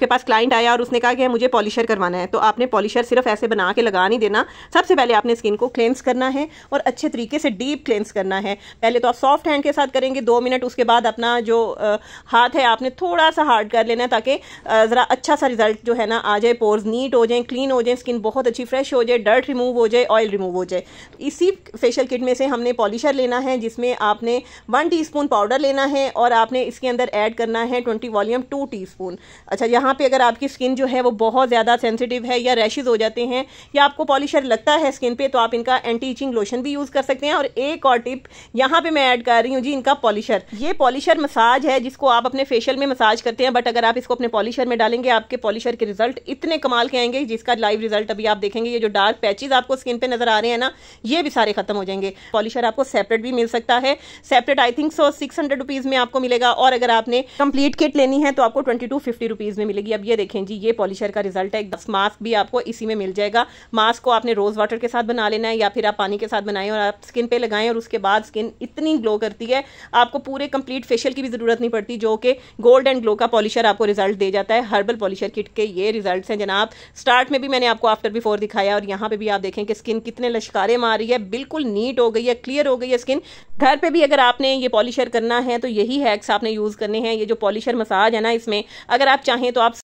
आपके पास क्लाइंट आया और उसने कहा कि मुझे पॉलिशर करवाना है तो आपने पॉलिशर सिर्फ ऐसे बना के लगा नहीं देना सबसे पहले आपने स्किन को क्लेंस करना है और अच्छे तरीके से डीप क्लेंस करना है पहले तो आप सॉफ्ट हैंड के साथ करेंगे दो मिनट उसके बाद अपना जो आ, हाथ है आपने थोड़ा सा हार्ड कर लेना है ताकि ज़रा अच्छा सा रिजल्ट जो है ना आ जाए पोर्स नीट हो जाए क्लीन हो जाए स्किन बहुत अच्छी फ्रेश हो जाए डर्ट रिमूव हो जाए ऑयल रिमूव हो जाए इसी फेशियल किट में से हमने पॉलिशर लेना है जिसमें आपने वन टी पाउडर लेना है और आपने इसके अंदर एड करना है ट्वेंटी वॉल्यूम टू टी अच्छा यहाँ यहाँ पे अगर आपकी स्किन जो है वो बहुत ज़्यादा सेंसिटिव है या रैशेज़ हो जाते हैं या आपको पॉलिशर लगता है स्किन पे तो आप इनका एंटी इचिंग लोशन भी यूज़ कर सकते हैं और एक और टिप यहाँ पे मैं ऐड कर रही हूँ जी इनका पॉलिशर ये पॉलिशर मसाज है जिसको आप अपने फेशियल में मसाज करते हैं बट अगर आप इसको अपने पॉलिशर में डालेंगे आपके पॉलिशर के रिजल्ट इतने कमाल के आएंगे जिसका लाइव रिजल्ट अभी आप देखेंगे ये जो डार्क पैचेज आपको स्किन पे नज़र आ रहे हैं ना ये भी सारे खत्म हो जाएंगे पॉलिशर आपको सेपरेट भी मिल सकता है separate I think so six hundred rupees में आपको मिलेगा और अगर आपने कंप्लीट किट लेनी है तो आपको ट्वेंटी टू फिफ्टी रुपीज़ में मिलेगा मिलेगी अब ये देखें जी ये पॉलिशर का रिजल्ट है एक मास्क भी आपको इसी में मिल जाएगा मास्क को आपने रोज़ वाटर के साथ बना लेना है या फिर आप पानी के साथ बनाएं और आप स्किन पे लगाएं और उसके बाद स्किन इतनी ग्लो करती है आपको पूरे कंप्लीट फेशियल की भी ज़रूरत नहीं पड़ती जो कि गोल्ड एंड ग्लो का पॉलिशर आपको रिजल्ट दे जाता है हर्बल पॉलिशर किट के ये रिजल्ट हैं जनाब स्टार्ट में भी मैंने आपको आफ्टर बिफोर दिखाया और यहाँ पर भी आप देखें कि स्किन कितने लश्कारे मार रही है बिल्कुल नीट हो गई है क्लियर हो गई है स्किन घर पर भी अगर आपने ये पॉलिशर करना है तो यही हैक्स आपने यूज़ करने हैं ये जो पॉलिशर मसाज है ना इसमें अगर आप चाहें तो आप